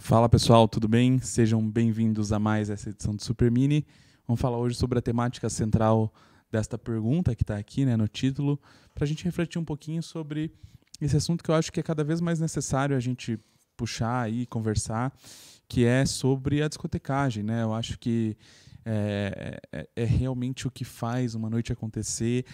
Fala pessoal, tudo bem? Sejam bem-vindos a mais essa edição do Super Mini. Vamos falar hoje sobre a temática central desta pergunta que está aqui né, no título, para a gente refletir um pouquinho sobre esse assunto que eu acho que é cada vez mais necessário a gente puxar e conversar, que é sobre a discotecagem. Né? Eu acho que eh, é, é, é realmente o que faz uma noite acontecer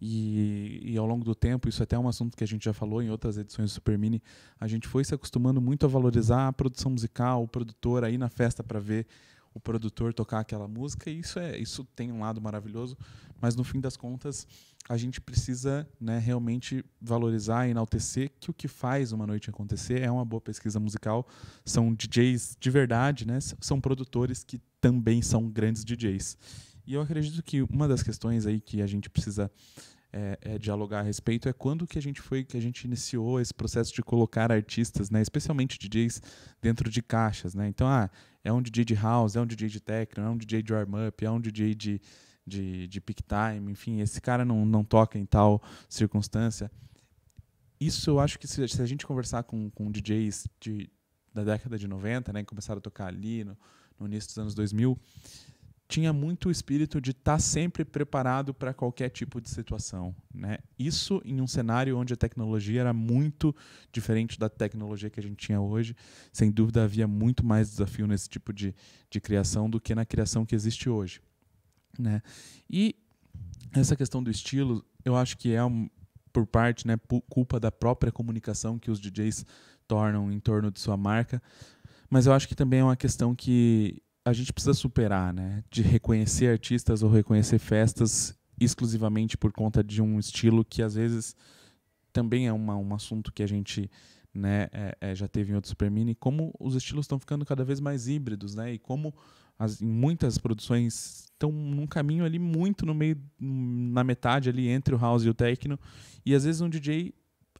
e, e, ao longo do tempo, isso até é um assunto que a gente já falou em outras edições do Super Mini, a gente foi se acostumando muito a valorizar a produção musical, o produtor aí na festa para ver o produtor tocar aquela música, e isso, é, isso tem um lado maravilhoso, mas no fim das contas, a gente precisa né, realmente valorizar e enaltecer que o que faz uma noite acontecer é uma boa pesquisa musical. São DJs de verdade, né? são produtores que também são grandes DJs. E eu acredito que uma das questões aí que a gente precisa é, é, dialogar a respeito é quando que a gente foi que a gente iniciou esse processo de colocar artistas, né, especialmente DJs dentro de caixas, né? Então, ah, é um DJ de house, é um DJ de techno, é um DJ de warm up, é um DJ de de, de peak time, enfim, esse cara não, não toca em tal circunstância. Isso eu acho que se, se a gente conversar com, com DJs de, da década de 90, né, que começaram a tocar ali no, no início dos anos 2000, tinha muito o espírito de estar tá sempre preparado para qualquer tipo de situação. Né? Isso em um cenário onde a tecnologia era muito diferente da tecnologia que a gente tinha hoje. Sem dúvida, havia muito mais desafio nesse tipo de, de criação do que na criação que existe hoje. Né? E essa questão do estilo, eu acho que é, um, por parte, né, culpa da própria comunicação que os DJs tornam em torno de sua marca. Mas eu acho que também é uma questão que a gente precisa superar, né? De reconhecer artistas ou reconhecer festas exclusivamente por conta de um estilo que às vezes também é uma, um assunto que a gente né, é, é, já teve em outros Super Mini, como os estilos estão ficando cada vez mais híbridos, né? E como as, muitas produções estão num caminho ali muito no meio, na metade ali entre o house e o techno, e às vezes um DJ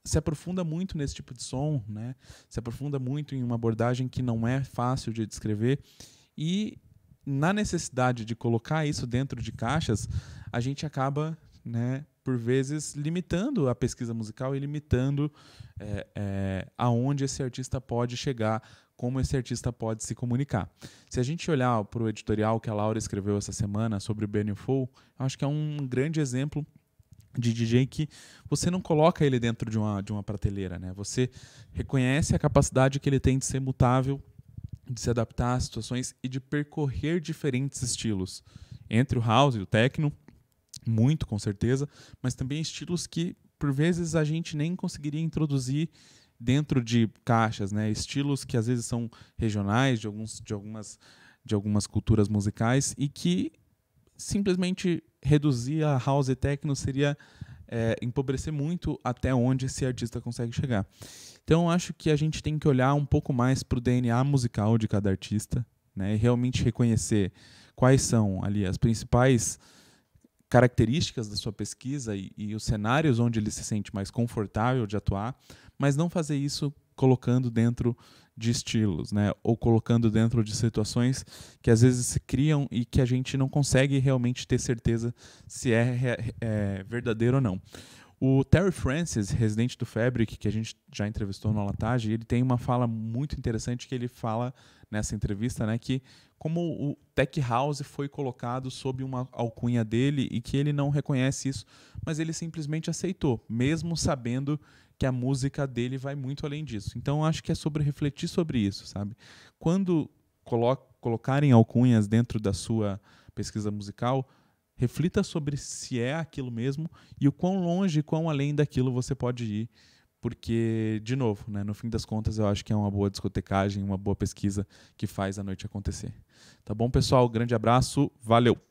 se aprofunda muito nesse tipo de som, né? Se aprofunda muito em uma abordagem que não é fácil de descrever e na necessidade de colocar isso dentro de caixas, a gente acaba, né, por vezes, limitando a pesquisa musical e limitando é, é, aonde esse artista pode chegar, como esse artista pode se comunicar. Se a gente olhar para o editorial que a Laura escreveu essa semana sobre o Benny Full, acho que é um grande exemplo de DJ que você não coloca ele dentro de uma, de uma prateleira, né? Você reconhece a capacidade que ele tem de ser mutável de se adaptar a situações e de percorrer diferentes estilos. Entre o house e o techno, muito com certeza, mas também estilos que por vezes a gente nem conseguiria introduzir dentro de caixas, né? Estilos que às vezes são regionais de alguns de algumas de algumas culturas musicais e que simplesmente reduzir a house e techno seria é, empobrecer muito até onde esse artista consegue chegar. Então acho que a gente tem que olhar um pouco mais para o DNA musical de cada artista, né? E realmente reconhecer quais são ali as principais características da sua pesquisa e, e, os cenários onde ele se sente mais confortável de atuar, mas não fazer isso colocando dentro de estilos, né? Ou colocando dentro de situações que às vezes se criam e que a gente não consegue realmente ter certeza se é, é, é verdadeiro ou não. O Terry Francis, residente do Fabric, que a gente já entrevistou no Alatage, ele tem uma fala muito interessante que ele fala nessa entrevista, né, que como o Tech House foi colocado sob uma alcunha dele e que ele não reconhece isso, mas ele simplesmente aceitou, mesmo sabendo que a música dele vai muito além disso. Então acho que é sobre refletir sobre isso, sabe? Quando colo colocarem alcunhas dentro da sua pesquisa musical, Reflita sobre se é aquilo mesmo e o quão longe, e quão além daquilo você pode ir. Porque, de novo, né, no fim das contas, eu acho que é uma boa discotecagem, uma boa pesquisa que faz a noite acontecer. Tá bom, pessoal? Grande abraço, valeu!